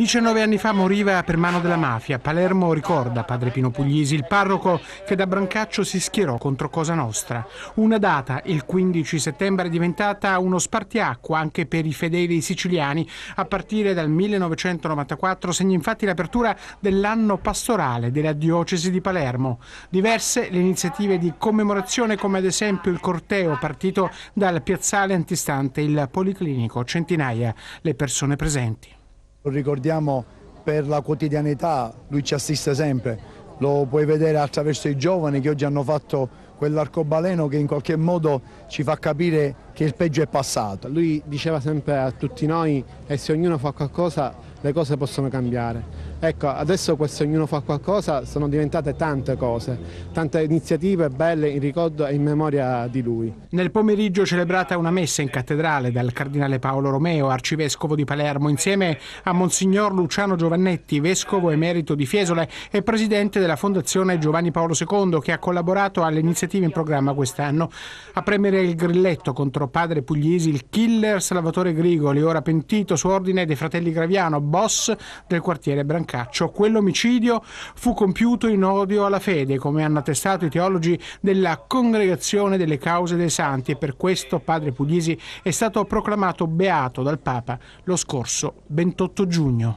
19 anni fa moriva per mano della mafia. Palermo ricorda padre Pino Puglisi, il parroco che da Brancaccio si schierò contro Cosa Nostra. Una data, il 15 settembre, è diventata uno spartiacqua anche per i fedeli siciliani. A partire dal 1994 segna infatti l'apertura dell'anno pastorale della diocesi di Palermo. Diverse le iniziative di commemorazione come ad esempio il corteo partito dal piazzale antistante il Policlinico. Centinaia le persone presenti. Lo ricordiamo per la quotidianità, lui ci assiste sempre, lo puoi vedere attraverso i giovani che oggi hanno fatto quell'arcobaleno che in qualche modo ci fa capire che il peggio è passato. Lui diceva sempre a tutti noi che se ognuno fa qualcosa le cose possono cambiare. Ecco, adesso questo ognuno fa qualcosa sono diventate tante cose, tante iniziative belle in ricordo e in memoria di lui. Nel pomeriggio celebrata una messa in cattedrale dal cardinale Paolo Romeo, arcivescovo di Palermo, insieme a Monsignor Luciano Giovannetti, vescovo emerito di Fiesole e presidente della Fondazione Giovanni Paolo II, che ha collaborato alle iniziative in programma quest'anno. A premere il grilletto contro padre Pugliesi, il killer Salvatore Grigoli, ora pentito su ordine dei fratelli Graviano, boss del quartiere Brancano. Brancaccio. Quell'omicidio fu compiuto in odio alla fede, come hanno attestato i teologi della Congregazione delle Cause dei Santi e per questo padre Puglisi è stato proclamato beato dal Papa lo scorso 28 giugno.